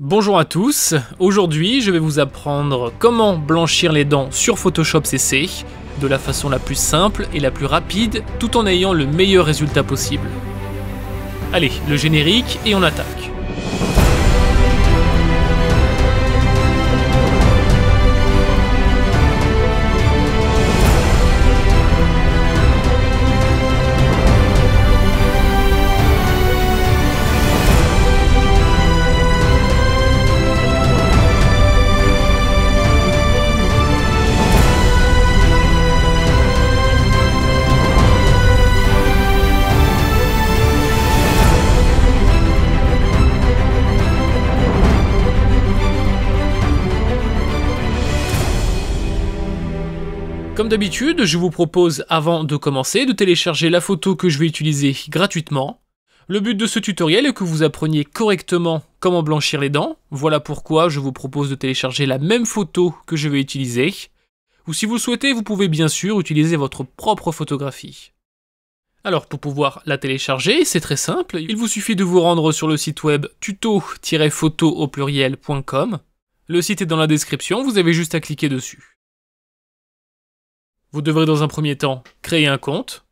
Bonjour à tous, aujourd'hui je vais vous apprendre comment blanchir les dents sur Photoshop CC de la façon la plus simple et la plus rapide tout en ayant le meilleur résultat possible. Allez, le générique et on attaque. Comme d'habitude, je vous propose avant de commencer de télécharger la photo que je vais utiliser gratuitement. Le but de ce tutoriel est que vous appreniez correctement comment blanchir les dents. Voilà pourquoi je vous propose de télécharger la même photo que je vais utiliser. Ou si vous le souhaitez, vous pouvez bien sûr utiliser votre propre photographie. Alors pour pouvoir la télécharger, c'est très simple, il vous suffit de vous rendre sur le site web tuto-photo au pluriel.com. Le site est dans la description, vous avez juste à cliquer dessus. Vous devrez dans un premier temps créer un compte,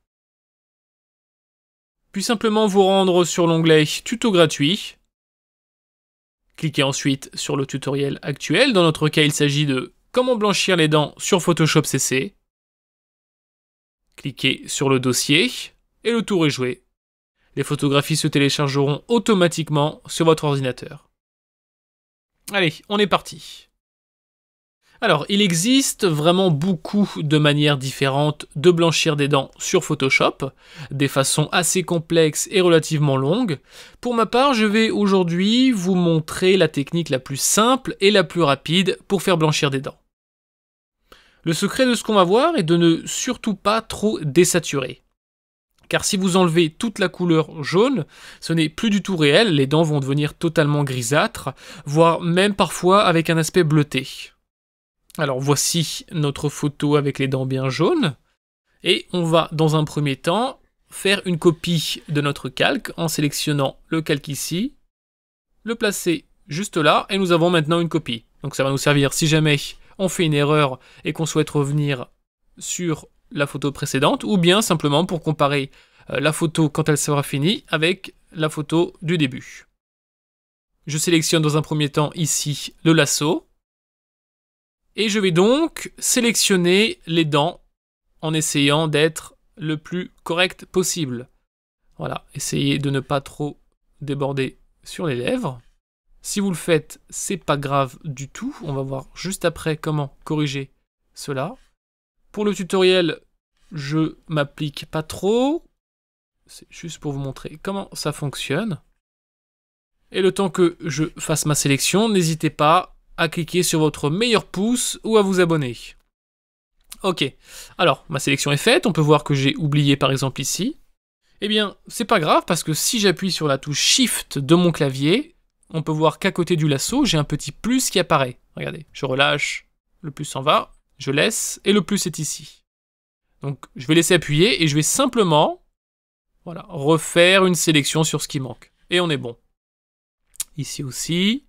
puis simplement vous rendre sur l'onglet Tuto gratuit. Cliquez ensuite sur le tutoriel actuel, dans notre cas il s'agit de Comment blanchir les dents sur Photoshop CC. Cliquez sur le dossier et le tour est joué. Les photographies se téléchargeront automatiquement sur votre ordinateur. Allez, on est parti. Alors, il existe vraiment beaucoup de manières différentes de blanchir des dents sur Photoshop, des façons assez complexes et relativement longues. Pour ma part, je vais aujourd'hui vous montrer la technique la plus simple et la plus rapide pour faire blanchir des dents. Le secret de ce qu'on va voir est de ne surtout pas trop désaturer. Car si vous enlevez toute la couleur jaune, ce n'est plus du tout réel, les dents vont devenir totalement grisâtres, voire même parfois avec un aspect bleuté. Alors voici notre photo avec les dents bien jaunes. Et on va dans un premier temps faire une copie de notre calque en sélectionnant le calque ici, le placer juste là, et nous avons maintenant une copie. Donc ça va nous servir si jamais on fait une erreur et qu'on souhaite revenir sur la photo précédente, ou bien simplement pour comparer euh, la photo quand elle sera finie avec la photo du début. Je sélectionne dans un premier temps ici le lasso, et je vais donc sélectionner les dents en essayant d'être le plus correct possible. Voilà, essayez de ne pas trop déborder sur les lèvres. Si vous le faites, c'est pas grave du tout. On va voir juste après comment corriger cela. Pour le tutoriel, je m'applique pas trop. C'est juste pour vous montrer comment ça fonctionne. Et le temps que je fasse ma sélection, n'hésitez pas à cliquer sur votre meilleur pouce ou à vous abonner. Ok, alors ma sélection est faite, on peut voir que j'ai oublié par exemple ici. Eh bien, c'est pas grave parce que si j'appuie sur la touche Shift de mon clavier, on peut voir qu'à côté du lasso, j'ai un petit plus qui apparaît. Regardez, je relâche, le plus s'en va, je laisse, et le plus est ici. Donc je vais laisser appuyer et je vais simplement voilà, refaire une sélection sur ce qui manque. Et on est bon. Ici aussi,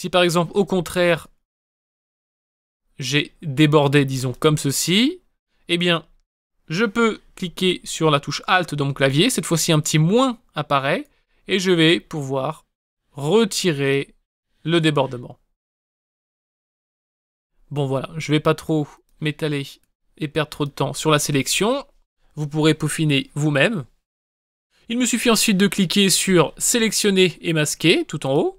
si par exemple, au contraire, j'ai débordé, disons, comme ceci, eh bien, je peux cliquer sur la touche Alt dans mon clavier. Cette fois-ci, un petit moins apparaît et je vais pouvoir retirer le débordement. Bon voilà, je ne vais pas trop m'étaler et perdre trop de temps sur la sélection. Vous pourrez peaufiner vous-même. Il me suffit ensuite de cliquer sur sélectionner et masquer tout en haut.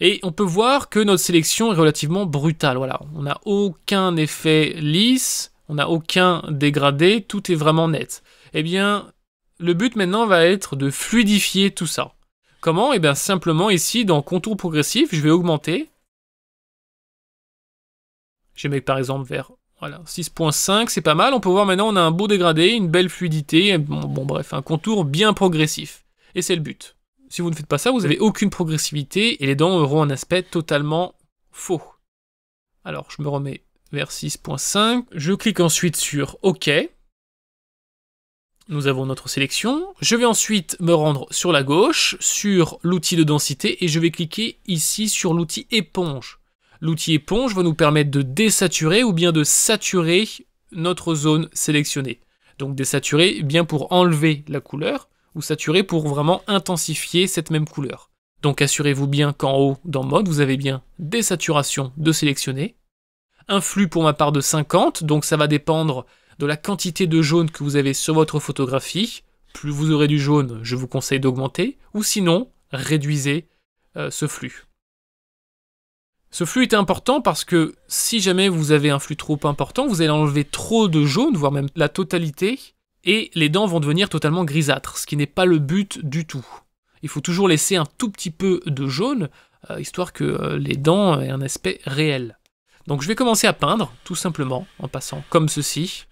Et on peut voir que notre sélection est relativement brutale. Voilà, on n'a aucun effet lisse, on n'a aucun dégradé, tout est vraiment net. Eh bien, le but maintenant va être de fluidifier tout ça. Comment Eh bien, simplement ici, dans contour progressif, je vais augmenter. Je mets par exemple vers voilà, 6.5, c'est pas mal. On peut voir maintenant, on a un beau dégradé, une belle fluidité, bon bref, un contour bien progressif. Et c'est le but. Si vous ne faites pas ça, vous n'avez aucune progressivité et les dents auront un aspect totalement faux. Alors, je me remets vers 6.5. Je clique ensuite sur OK. Nous avons notre sélection. Je vais ensuite me rendre sur la gauche, sur l'outil de densité, et je vais cliquer ici sur l'outil éponge. L'outil éponge va nous permettre de désaturer ou bien de saturer notre zone sélectionnée. Donc désaturer bien pour enlever la couleur, ou saturé pour vraiment intensifier cette même couleur. Donc assurez-vous bien qu'en haut, dans Mode, vous avez bien des saturations de sélectionner. Un flux pour ma part de 50, donc ça va dépendre de la quantité de jaune que vous avez sur votre photographie. Plus vous aurez du jaune, je vous conseille d'augmenter, ou sinon, réduisez euh, ce flux. Ce flux est important parce que si jamais vous avez un flux trop important, vous allez enlever trop de jaune, voire même la totalité, et les dents vont devenir totalement grisâtres, ce qui n'est pas le but du tout. Il faut toujours laisser un tout petit peu de jaune, euh, histoire que euh, les dents aient un aspect réel. Donc je vais commencer à peindre, tout simplement, en passant comme ceci.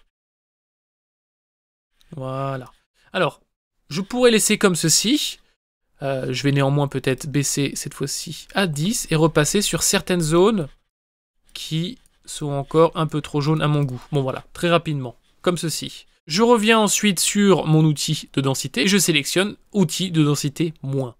Voilà. Alors, je pourrais laisser comme ceci. Euh, je vais néanmoins peut-être baisser cette fois-ci à 10 et repasser sur certaines zones qui sont encore un peu trop jaunes à mon goût. Bon voilà, très rapidement, comme ceci. Je reviens ensuite sur mon outil de densité et je sélectionne outil de densité moins.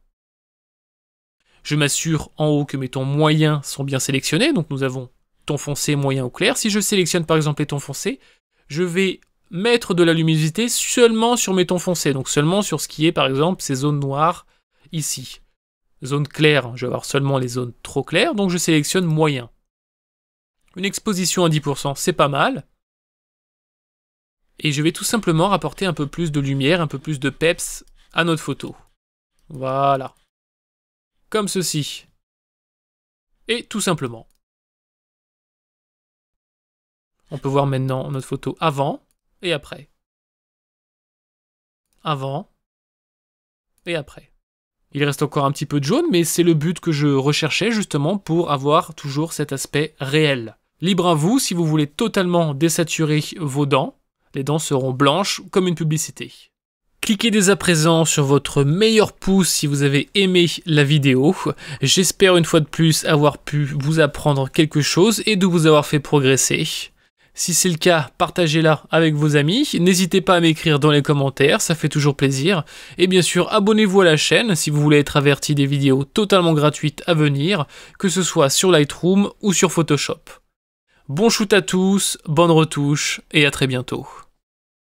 Je m'assure en haut que mes tons moyens sont bien sélectionnés, donc nous avons ton foncé, moyen ou clair. Si je sélectionne par exemple les tons foncés, je vais mettre de la luminosité seulement sur mes tons foncés, donc seulement sur ce qui est par exemple ces zones noires ici. Zones claires, hein, je vais avoir seulement les zones trop claires, donc je sélectionne moyen. Une exposition à 10%, c'est pas mal. Et je vais tout simplement rapporter un peu plus de lumière, un peu plus de peps à notre photo. Voilà. Comme ceci. Et tout simplement. On peut voir maintenant notre photo avant et après. Avant et après. Il reste encore un petit peu de jaune, mais c'est le but que je recherchais justement pour avoir toujours cet aspect réel. Libre à vous si vous voulez totalement désaturer vos dents les dents seront blanches comme une publicité. Cliquez dès à présent sur votre meilleur pouce si vous avez aimé la vidéo. J'espère une fois de plus avoir pu vous apprendre quelque chose et de vous avoir fait progresser. Si c'est le cas, partagez-la avec vos amis. N'hésitez pas à m'écrire dans les commentaires, ça fait toujours plaisir. Et bien sûr, abonnez-vous à la chaîne si vous voulez être averti des vidéos totalement gratuites à venir, que ce soit sur Lightroom ou sur Photoshop. Bon shoot à tous, bonne retouche et à très bientôt.